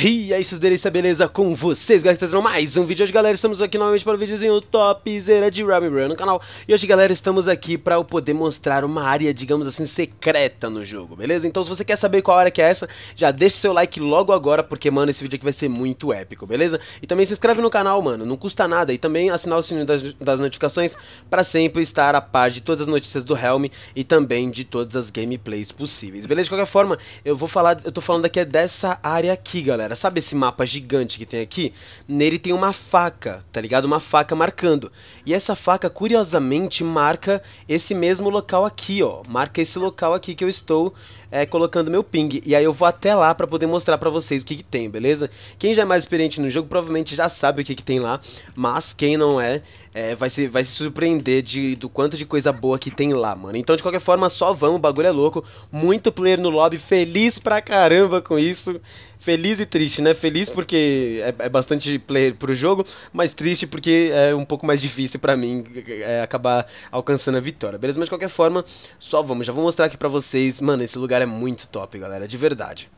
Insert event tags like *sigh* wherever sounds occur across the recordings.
E é isso, delícia, beleza? Com vocês, galera, trazendo tá mais um vídeo. Hoje, galera, estamos aqui novamente para um videozinho topzera de Robin Run no canal. E hoje, galera, estamos aqui para eu poder mostrar uma área, digamos assim, secreta no jogo, beleza? Então, se você quer saber qual área que é essa, já deixa seu like logo agora, porque, mano, esse vídeo aqui vai ser muito épico, beleza? E também se inscreve no canal, mano, não custa nada. E também assinar o sininho das, das notificações para sempre estar a par de todas as notícias do Helm e também de todas as gameplays possíveis, beleza? De qualquer forma, eu vou falar, eu tô falando aqui é dessa área aqui, galera galera, sabe esse mapa gigante que tem aqui? Nele tem uma faca, tá ligado? Uma faca marcando. E essa faca, curiosamente, marca esse mesmo local aqui, ó. Marca esse local aqui que eu estou é, colocando meu ping. E aí eu vou até lá pra poder mostrar pra vocês o que, que tem, beleza? Quem já é mais experiente no jogo provavelmente já sabe o que, que tem lá. Mas quem não é, é, vai, se, vai se surpreender de, do quanto de coisa boa que tem lá, mano. Então, de qualquer forma, só vamos, o bagulho é louco. Muito player no lobby, feliz pra caramba com isso. Feliz e triste, né? Feliz porque é, é bastante player pro jogo, mas triste porque é um pouco mais difícil para mim é, acabar alcançando a vitória, beleza? Mas de qualquer forma, só vamos. Já vou mostrar aqui pra vocês. Mano, esse lugar é muito top, galera, de verdade.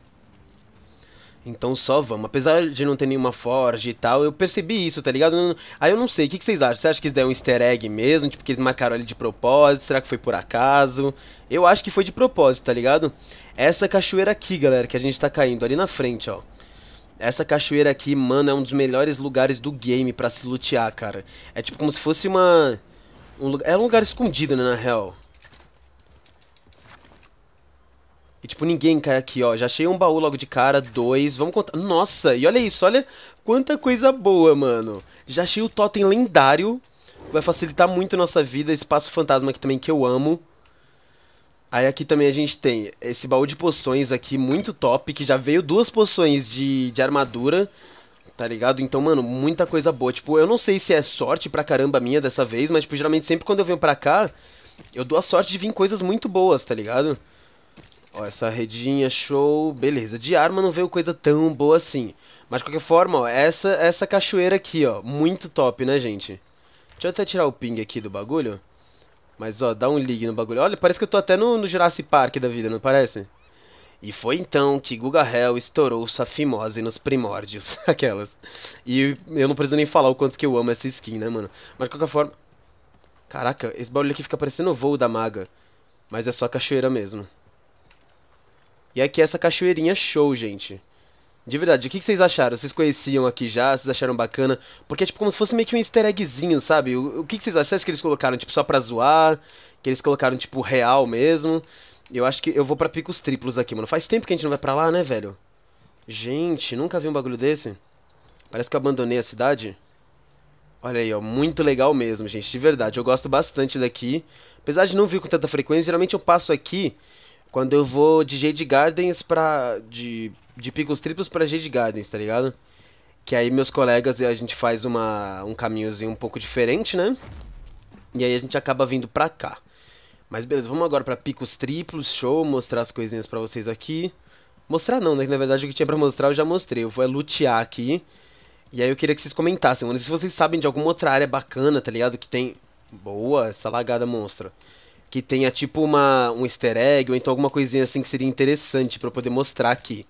Então só vamos. Apesar de não ter nenhuma forge e tal, eu percebi isso, tá ligado? Aí eu não sei, o que, vocês acham? Você acha que isso daí é um easter egg mesmo? Tipo, que eles marcaram ali de propósito? Será que foi por acaso? Eu acho que foi de propósito, tá ligado? Essa cachoeira aqui, galera, que a gente tá caindo, ali na frente, ó. Essa cachoeira aqui, mano, é um dos melhores lugares do game pra se lutear, cara. É tipo como se fosse uma... Um... É um lugar escondido, né, na real. E tipo, ninguém cai aqui, ó. Já achei um baú logo de cara, dois. Vamos contar. Nossa, e olha isso, olha quanta coisa boa, mano. Já achei o totem lendário. Vai facilitar muito a nossa vida. Espaço fantasma aqui também, que eu amo. Aí aqui também a gente tem esse baú de poções aqui, muito top, que já veio duas poções de, de armadura, tá ligado? Então, mano, muita coisa boa. Tipo, eu não sei se é sorte pra caramba minha dessa vez, mas, tipo, geralmente sempre quando eu venho pra cá, eu dou a sorte de vir coisas muito boas, tá ligado? Ó, essa redinha, show. Beleza, de arma não veio coisa tão boa assim. Mas de qualquer forma, ó, essa, essa cachoeira aqui, ó, muito top, né, gente? Deixa eu até tirar o ping aqui do bagulho. Mas, ó, dá um ligue no bagulho. Olha, parece que eu tô até no, no Jurassic Park da vida, não parece? E foi então que Guga Hell estourou sua fimose nos primórdios. *laughs* Aquelas. E eu não preciso nem falar o quanto que eu amo essa skin, né, mano? Mas de qualquer forma... Caraca, esse barulho aqui fica parecendo o voo da maga. Mas é só cachoeira mesmo. E aqui é essa cachoeirinha show, gente. De verdade, o que vocês acharam? Vocês conheciam aqui já? Vocês acharam bacana? Porque é tipo como se fosse meio que um easter eggzinho, sabe? O, o que vocês acharam Vocês acham que eles colocaram tipo só pra zoar? Que eles colocaram tipo real mesmo? Eu acho que eu vou pra picos triplos aqui, mano. Faz tempo que a gente não vai pra lá, né, velho? Gente, nunca vi um bagulho desse. Parece que eu abandonei a cidade. Olha aí, ó, muito legal mesmo, gente, de verdade. Eu gosto bastante daqui. Apesar de não vir com tanta frequência, geralmente eu passo aqui quando eu vou de Jade Gardens pra. de, de Picos Triplos pra Jade Gardens, tá ligado? Que aí meus colegas e a gente faz uma, um caminhozinho um pouco diferente, né? E aí a gente acaba vindo pra cá. Mas beleza, vamos agora pra Picos Triplos, show, mostrar as coisinhas pra vocês aqui. Mostrar não, né? na verdade o que tinha pra mostrar eu já mostrei. Eu vou é lutear aqui. E aí eu queria que vocês comentassem, mano, se vocês sabem de alguma outra área bacana, tá ligado? Que tem. Boa, essa lagada monstro que tenha tipo uma, um easter egg ou então alguma coisinha assim que seria interessante para eu poder mostrar aqui.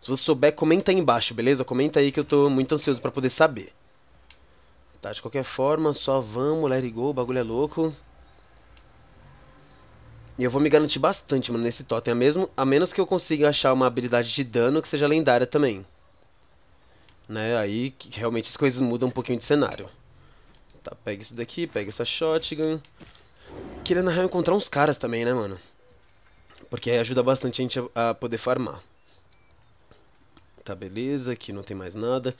Se você souber, comenta aí embaixo, beleza? Comenta aí que eu tô muito ansioso para poder saber. Tá, de qualquer forma, só vamos, let it go, o bagulho é louco. E eu vou me garantir bastante, mano, nesse totem, a, mesmo, a menos que eu consiga achar uma habilidade de dano que seja lendária também. Né, aí realmente as coisas mudam um pouquinho de cenário. Tá, pega isso daqui, pega essa shotgun. Queria na real encontrar uns caras também, né, mano? Porque aí ajuda bastante a gente a, a poder farmar. Tá, beleza, aqui não tem mais nada.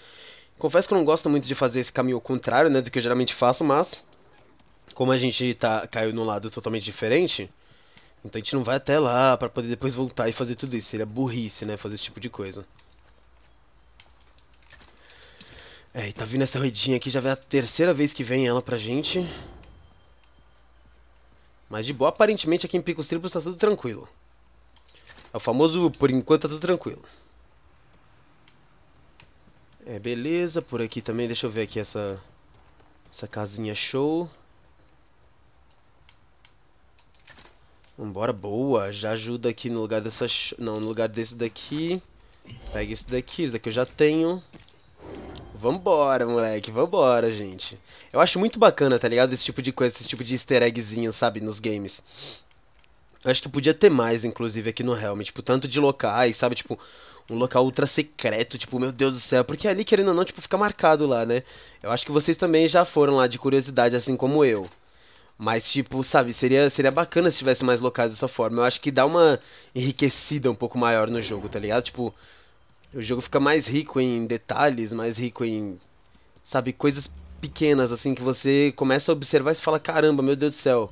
Confesso que eu não gosto muito de fazer esse caminho ao contrário, né, do que eu geralmente faço, mas... Como a gente tá, caiu num lado totalmente diferente, então a gente não vai até lá pra poder depois voltar e fazer tudo isso. Seria burrice, né, fazer esse tipo de coisa. É, e tá vindo essa roedinha aqui, já é a terceira vez que vem ela pra gente. Mas de boa, aparentemente aqui em Picos Triplos tá tudo tranquilo. É o famoso, por enquanto tá tudo tranquilo. É, beleza, por aqui também, deixa eu ver aqui essa... Essa casinha show. Vambora, boa. Já ajuda aqui no lugar dessa... Não, no lugar desse daqui. Pega isso daqui, isso daqui eu já tenho. Vambora, moleque, vambora, gente. Eu acho muito bacana, tá ligado? Esse tipo de coisa, esse tipo de easter eggzinho, sabe, nos games. Eu acho que podia ter mais, inclusive, aqui no Helm. Tipo, tanto de locais, sabe? Tipo, um local ultra secreto, tipo, meu Deus do céu. Porque ali, querendo ou não, tipo, fica marcado lá, né? Eu acho que vocês também já foram lá de curiosidade, assim como eu. Mas, tipo, sabe, seria, seria bacana se tivesse mais locais dessa forma. Eu acho que dá uma enriquecida um pouco maior no jogo, tá ligado? Tipo, o jogo fica mais rico em detalhes, mais rico em, sabe, coisas pequenas, assim, que você começa a observar e fala, caramba, meu Deus do céu.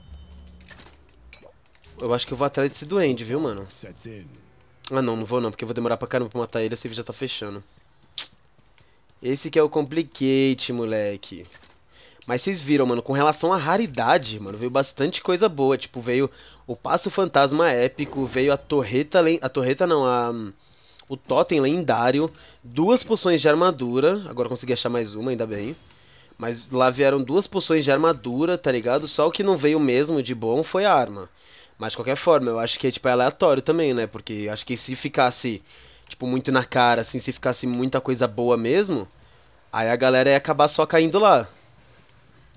Eu acho que eu vou atrás desse duende, viu, mano? Ah, não, não vou não, porque eu vou demorar pra caramba pra matar ele, a save já tá fechando. Esse que é o Complicate, moleque. Mas vocês viram, mano, com relação à raridade, mano, veio bastante coisa boa. Tipo, veio o Passo Fantasma Épico, veio a Torreta... A Torreta não, a o totem lendário, duas poções de armadura, agora consegui achar mais uma, ainda bem. Mas lá vieram duas poções de armadura, tá ligado? Só o que não veio mesmo de bom foi a arma. Mas de qualquer forma, eu acho que é, tipo, é aleatório também, né? Porque acho que se ficasse tipo muito na cara, assim, se ficasse muita coisa boa mesmo, aí a galera ia acabar só caindo lá.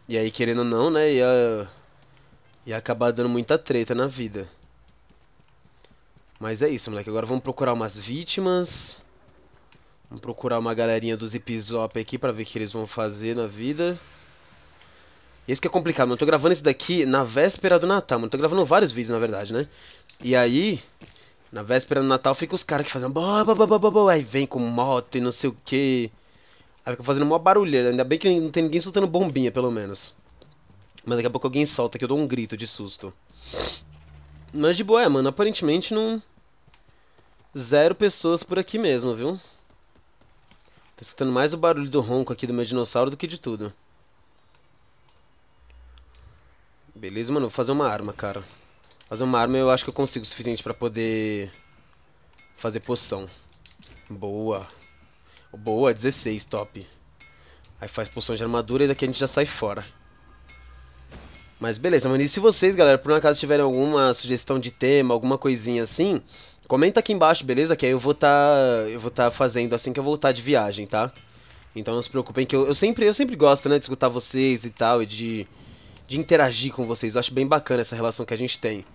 E aí, querendo ou não, né, ia ia acabar dando muita treta na vida. Mas é isso, moleque. Agora vamos procurar umas vítimas. Vamos procurar uma galerinha dos Ipizop aqui pra ver o que eles vão fazer na vida. Esse que é complicado, mano. Eu tô gravando esse daqui na véspera do Natal, mano. Eu tô gravando vários vídeos, na verdade, né? E aí, na véspera do Natal, fica os caras que fazem... Aí vem com moto e não sei o que. Aí fica fazendo uma barulheira. Ainda bem que não tem ninguém soltando bombinha, pelo menos. Mas daqui a pouco alguém solta que eu dou um grito de susto. Mas de boa, é, mano. Aparentemente não... Zero pessoas por aqui mesmo, viu? Tô escutando mais o barulho do ronco aqui do meu dinossauro do que de tudo. Beleza, mano. Vou fazer uma arma, cara. Fazer uma arma eu acho que eu consigo o suficiente pra poder... Fazer poção. Boa. Boa, 16, top. Aí faz poção de armadura e daqui a gente já sai fora. Mas beleza, mano. E se vocês, galera, por um acaso tiverem alguma sugestão de tema, alguma coisinha assim, comenta aqui embaixo, beleza? Que aí eu vou tá, eu vou tá fazendo assim que eu voltar de viagem, tá? Então não se preocupem que eu, eu sempre, eu sempre gosto, né, de escutar vocês e tal e de de interagir com vocês. Eu acho bem bacana essa relação que a gente tem.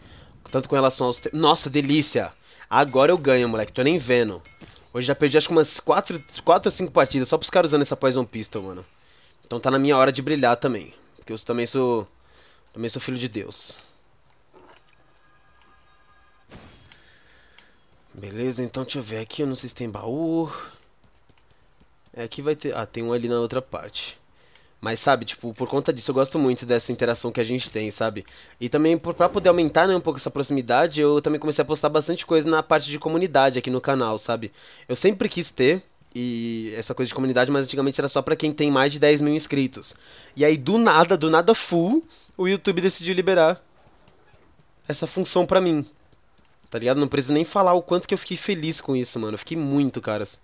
Tanto com relação aos. Te... Nossa, delícia! Agora eu ganho, moleque. Tô nem vendo. Hoje já perdi acho que umas 4, 4 ou 5 partidas só pros caras usando essa Poison Pistol, mano. Então tá na minha hora de brilhar também. Porque eu também sou. Também sou filho de Deus. Beleza, então deixa eu ver aqui. Eu não sei se tem baú. É, aqui vai ter... Ah, tem um ali na outra parte. Mas, sabe, tipo, por conta disso eu gosto muito dessa interação que a gente tem, sabe? E também, por, pra poder aumentar, né, um pouco essa proximidade, eu também comecei a postar bastante coisa na parte de comunidade aqui no canal, sabe? Eu sempre quis ter, e essa coisa de comunidade, mas antigamente era só para quem tem mais de 10 mil inscritos. E aí, do nada, do nada full, o YouTube decidiu liberar essa função pra mim. Tá ligado? Não preciso nem falar o quanto que eu fiquei feliz com isso, mano. Eu fiquei muito, caras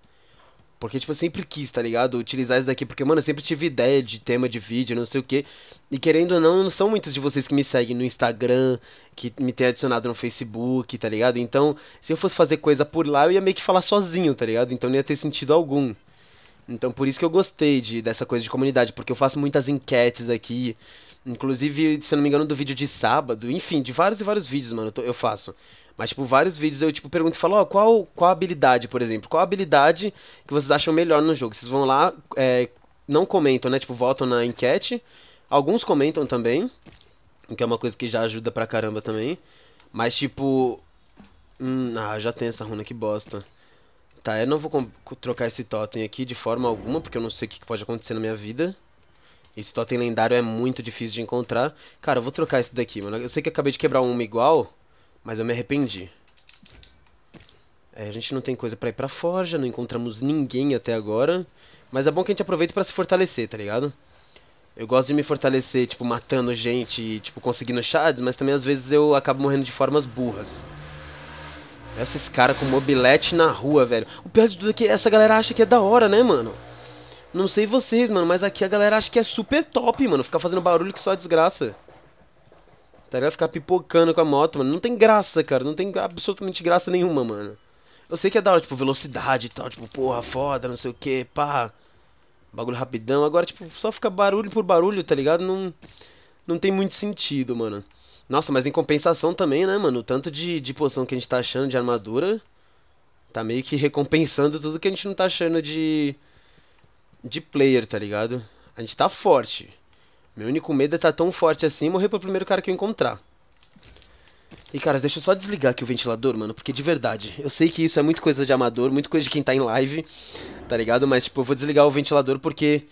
porque, tipo, eu sempre quis, tá ligado? Utilizar isso daqui. Porque, mano, eu sempre tive ideia de tema de vídeo, não sei o quê. E querendo ou não, não são muitos de vocês que me seguem no Instagram, que me têm adicionado no Facebook, tá ligado? Então, se eu fosse fazer coisa por lá, eu ia meio que falar sozinho, tá ligado? Então não ia ter sentido algum. Então por isso que eu gostei de, dessa coisa de comunidade, porque eu faço muitas enquetes aqui. Inclusive, se eu não me engano, do vídeo de sábado, enfim, de vários e vários vídeos, mano, eu faço. Mas, tipo, vários vídeos eu, tipo, pergunto e falo, ó, oh, qual, qual habilidade, por exemplo? Qual habilidade que vocês acham melhor no jogo? Vocês vão lá, é, não comentam, né? Tipo, votam na enquete. Alguns comentam também, o que é uma coisa que já ajuda pra caramba também. Mas, tipo... Hum, ah, já tem essa runa, que bosta. Tá, eu não vou trocar esse totem aqui de forma alguma, porque eu não sei o que pode acontecer na minha vida. Esse totem lendário é muito difícil de encontrar. Cara, eu vou trocar esse daqui, mano. Eu sei que eu acabei de quebrar uma igual, mas eu me arrependi. É, a gente não tem coisa pra ir pra forja, não encontramos ninguém até agora. Mas é bom que a gente aproveite pra se fortalecer, tá ligado? Eu gosto de me fortalecer, tipo, matando gente e, tipo, conseguindo shards, mas também às vezes eu acabo morrendo de formas burras. Esses caras com mobilete na rua, velho. O pior de tudo é que essa galera acha que é da hora, né, mano? Não sei vocês, mano, mas aqui a galera acha que é super top, mano. Ficar fazendo barulho que só é desgraça. Tá ligado? Ficar pipocando com a moto, mano. Não tem graça, cara. Não tem absolutamente graça nenhuma, mano. Eu sei que é da hora, tipo, velocidade e tal. Tipo, porra, foda, não sei o que, pá. Bagulho rapidão. Agora, tipo, só fica barulho por barulho, tá ligado? Não, não tem muito sentido, mano. Nossa, mas em compensação também, né, mano? O tanto de, de poção que a gente tá achando de armadura. Tá meio que recompensando tudo que a gente não tá achando de. De player, tá ligado? A gente tá forte. Meu único medo é tá tão forte assim e morrer pro primeiro cara que eu encontrar. E, caras, deixa eu só desligar aqui o ventilador, mano, porque de verdade, eu sei que isso é muito coisa de amador, muito coisa de quem tá em live, tá ligado? Mas, tipo, eu vou desligar o ventilador porque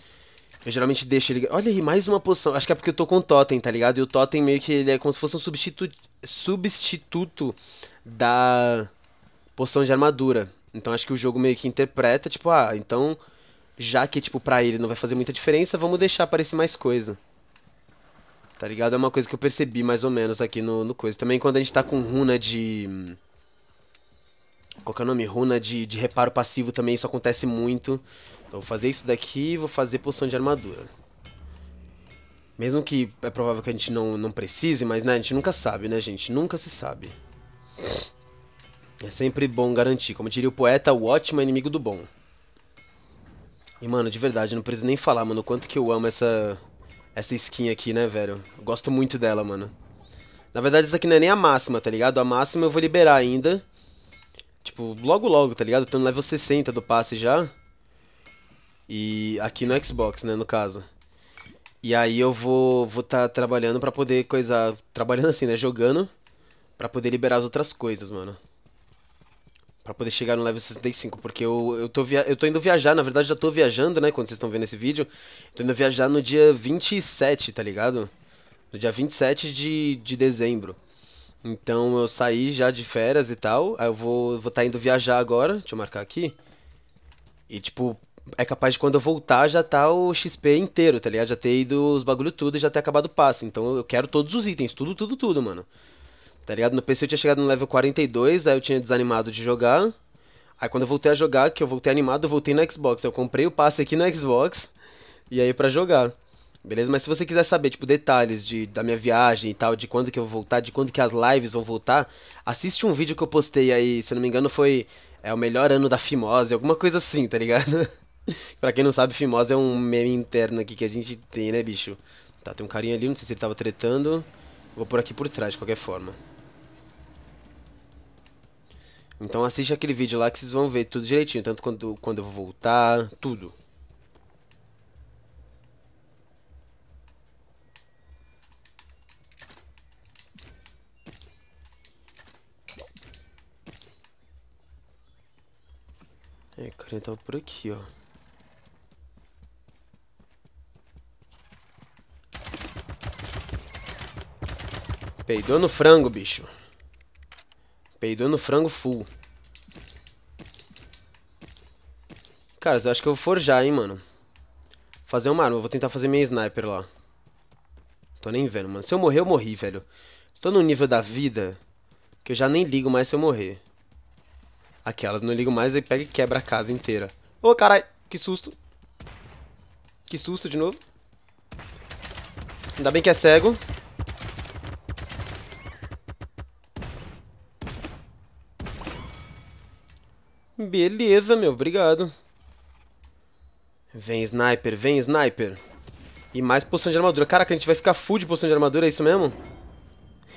eu geralmente deixo ele... Olha aí, mais uma poção. Acho que é porque eu tô com o totem, tá ligado? E o totem meio que ele é como se fosse um substitu... substituto da poção de armadura. Então acho que o jogo meio que interpreta, tipo, ah, então já que, tipo, pra ele não vai fazer muita diferença, vamos deixar aparecer mais coisa. Tá ligado? É uma coisa que eu percebi mais ou menos aqui no, no coisa. Também quando a gente tá com runa de. Qual que é o nome? Runa de, de reparo passivo também, isso acontece muito. Então vou fazer isso daqui e vou fazer poção de armadura. Mesmo que é provável que a gente não, não precise, mas né, a gente nunca sabe, né, gente? Nunca se sabe. É sempre bom garantir. Como diria o poeta, o ótimo é inimigo do bom. E, mano, de verdade, não preciso nem falar, mano, o quanto que eu amo essa essa skin aqui, né, velho? Eu gosto muito dela, mano. Na verdade, essa aqui não é nem a máxima, tá ligado? A máxima eu vou liberar ainda. Tipo, logo logo, tá ligado? Eu tô no level 60 do passe já. E aqui no Xbox, né, no caso. E aí eu vou vou tá trabalhando para poder coisar, trabalhando assim, né, jogando para poder liberar as outras coisas, mano para poder chegar no level 65, porque eu, eu, tô via eu tô indo viajar, na verdade já tô viajando, né, quando vocês estão vendo esse vídeo. Tô indo viajar no dia 27, tá ligado? No dia 27 de, de dezembro. Então eu saí já de férias e tal, aí eu vou vou tá indo viajar agora, deixa eu marcar aqui. E tipo, é capaz de quando eu voltar já tá o XP inteiro, tá ligado? Já ter ido os bagulho tudo e já ter acabado o passe. Então eu quero todos os itens, tudo, tudo, tudo, mano. Tá ligado? No PC eu tinha chegado no level 42, aí eu tinha desanimado de jogar. Aí quando eu voltei a jogar, que eu voltei animado, eu voltei no Xbox. Eu comprei o passe aqui no Xbox e aí para jogar. Beleza? Mas se você quiser saber, tipo, detalhes de, da minha viagem e tal, de quando que eu vou voltar, de quando que as lives vão voltar, assiste um vídeo que eu postei aí, se não me engano, foi é o melhor ano da Fimose, alguma coisa assim, tá ligado? *laughs* pra quem não sabe, Fimose é um meme interno aqui que a gente tem, né, bicho? Tá, tem um carinha ali, não sei se ele tava tretando. Vou por aqui por trás, de qualquer forma. Então assiste aquele vídeo lá que vocês vão ver tudo direitinho, tanto quando, quando eu vou voltar, tudo. É, o cara tava tá por aqui, ó. Peidou no frango, bicho. Peidou no frango full. Cara, eu acho que eu vou forjar, hein, mano. Fazer uma arma. Vou tentar fazer minha sniper lá. Tô nem vendo, mano. Se eu morrer, eu morri, velho. Tô no nível da vida que eu já nem ligo mais se eu morrer. Aquelas, não ligo mais e pega e quebra a casa inteira. Ô, oh, caralho, que susto. Que susto de novo. Ainda bem que é cego. Beleza, meu, obrigado. Vem, sniper, vem, sniper. E mais poção de armadura. Caraca, a gente vai ficar full de poção de armadura, é isso mesmo?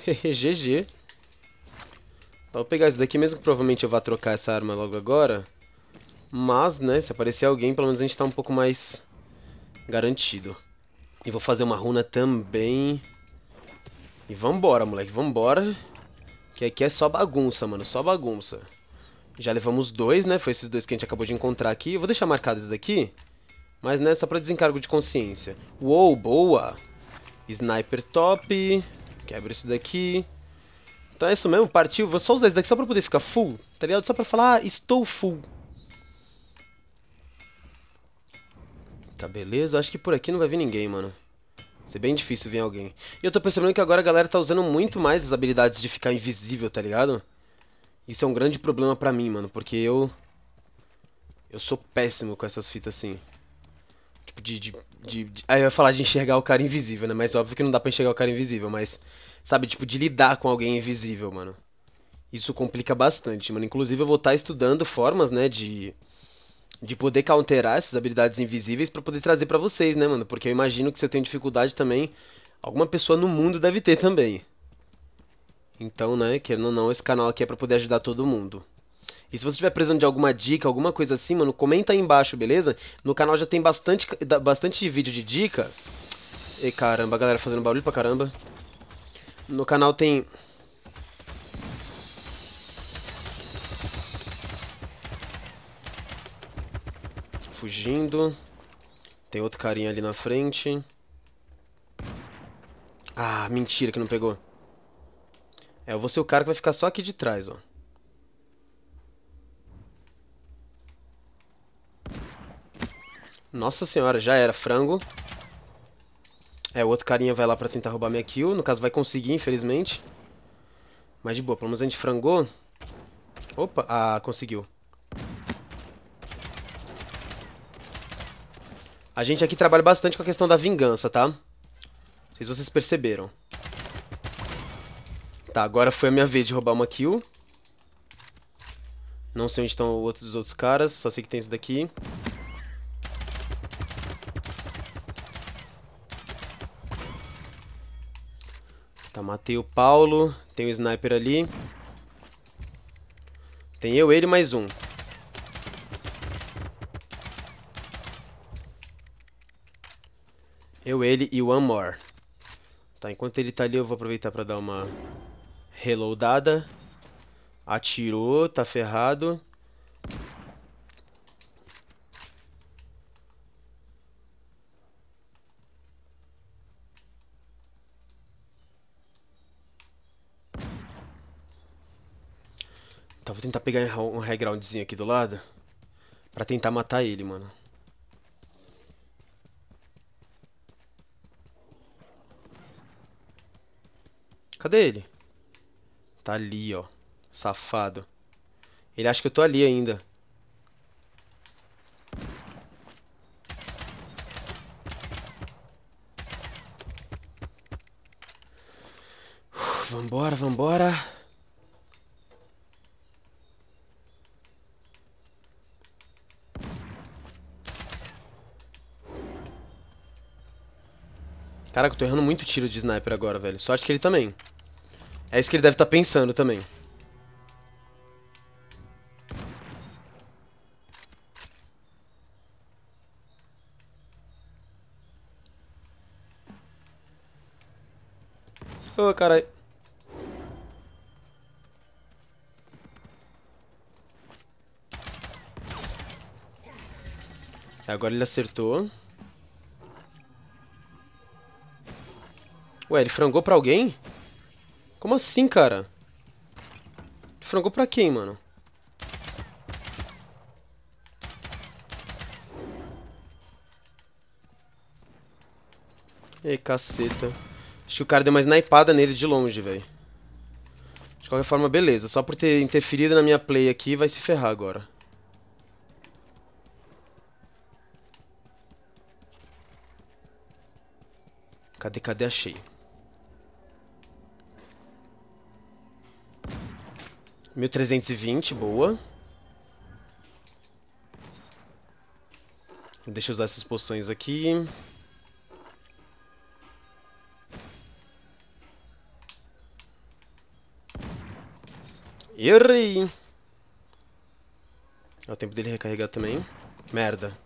GG. *laughs* Então, vou pegar isso daqui, mesmo que provavelmente eu vá trocar essa arma logo agora. Mas, né, se aparecer alguém, pelo menos a gente tá um pouco mais garantido. E vou fazer uma runa também. E vambora, moleque, vambora. Que aqui é só bagunça, mano, só bagunça. Já levamos dois, né? Foi esses dois que a gente acabou de encontrar aqui. Eu vou deixar marcado esse daqui. Mas, né, só pra desencargo de consciência. Uou, boa! Sniper top. Quebra isso daqui. Então é isso mesmo, partiu. Vou só usar isso daqui só pra poder ficar full, tá ligado? Só pra falar, ah, estou full. Tá, beleza. Acho que por aqui não vai vir ninguém, mano. Vai ser é bem difícil vir alguém. E eu tô percebendo que agora a galera tá usando muito mais as habilidades de ficar invisível, tá ligado? Isso é um grande problema pra mim, mano, porque eu... Eu sou péssimo com essas fitas assim. Tipo, de, de, de, de... Aí eu ia falar de enxergar o cara invisível, né? Mas óbvio que não dá pra enxergar o cara invisível, mas... Sabe, tipo, de lidar com alguém invisível, mano. Isso complica bastante, mano. Inclusive eu vou estar tá estudando formas, né, de... De poder counterar essas habilidades invisíveis para poder trazer para vocês, né, mano? Porque eu imagino que se eu tenho dificuldade também, alguma pessoa no mundo deve ter também. Então, né, querendo ou não, esse canal aqui é para poder ajudar todo mundo. E se você estiver precisando de alguma dica, alguma coisa assim, mano, comenta aí embaixo, beleza? No canal já tem bastante, bastante vídeo de dica. E caramba, a galera fazendo barulho pra caramba. No canal tem... Fugindo. Tem outro carinha ali na frente. Ah, mentira que não pegou. É, eu vou ser o cara que vai ficar só aqui de trás, ó. Nossa senhora, já era, frango. É, o outro carinha vai lá pra tentar roubar minha kill. No caso, vai conseguir, infelizmente. Mas de boa, pelo menos a gente frangou. Opa, ah, conseguiu. A gente aqui trabalha bastante com a questão da vingança, tá? Não sei se vocês perceberam. Tá, agora foi a minha vez de roubar uma kill. Não sei onde estão os outros caras, só sei que tem esse daqui. Tá, matei o Paulo. Tem o um sniper ali. Tem eu, ele, mais um. Eu, ele e o One More. Tá, enquanto ele tá ali, eu vou aproveitar pra dar uma Reloadada. Atirou, tá ferrado. Tá, vou tentar pegar um high aqui do lado. Pra tentar matar ele, mano. Cadê ele? Tá ali, ó. Safado. Ele acha que eu tô ali ainda. vambora, vambora. Caraca, eu tô errando muito tiro de sniper agora, velho. só acho que ele também. É isso que ele deve estar tá pensando também. Ô, oh, caralho. Agora ele acertou. Ué, ele frangou pra alguém? Como assim, cara? Frango pra quem, mano? Ei, caceta. Acho que o cara deu uma snipada nele de longe, velho. De qualquer forma, beleza. Só por ter interferido na minha play aqui, vai se ferrar agora. Cadê, cadê? Achei. 1320, boa. Deixa eu usar essas poções aqui. Errei! É o tempo dele recarregar também. Merda.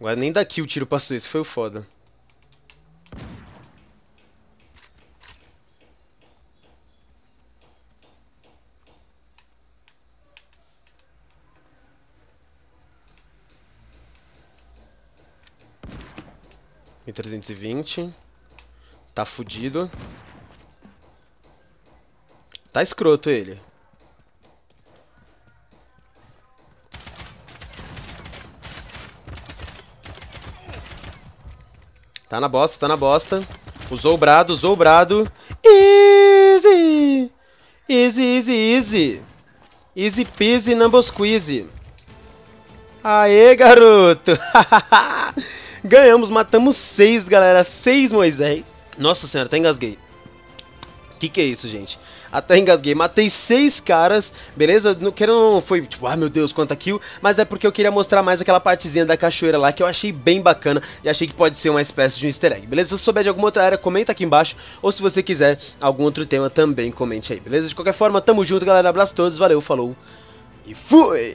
Agora nem daqui o tiro passou, isso foi o foda. 320. Tá fudido. Tá escroto ele. Tá na bosta, tá na bosta. Usou o brado, usou o brado. Easy! Easy, easy, easy. Easy peasy, number squeeze. Aê, garoto! *laughs* Ganhamos, matamos seis, galera. Seis Moisés. Nossa senhora, até engasguei. Que que é isso, gente? Até engasguei. Matei seis caras, beleza? Não quero não foi tipo, ah meu Deus, quanta kill. Mas é porque eu queria mostrar mais aquela partezinha da cachoeira lá que eu achei bem bacana e achei que pode ser uma espécie de um easter egg, beleza? Se você souber de alguma outra área, comenta aqui embaixo. Ou se você quiser algum outro tema, também comente aí, beleza? De qualquer forma, tamo junto, galera. Abraço a todos, valeu, falou e fui!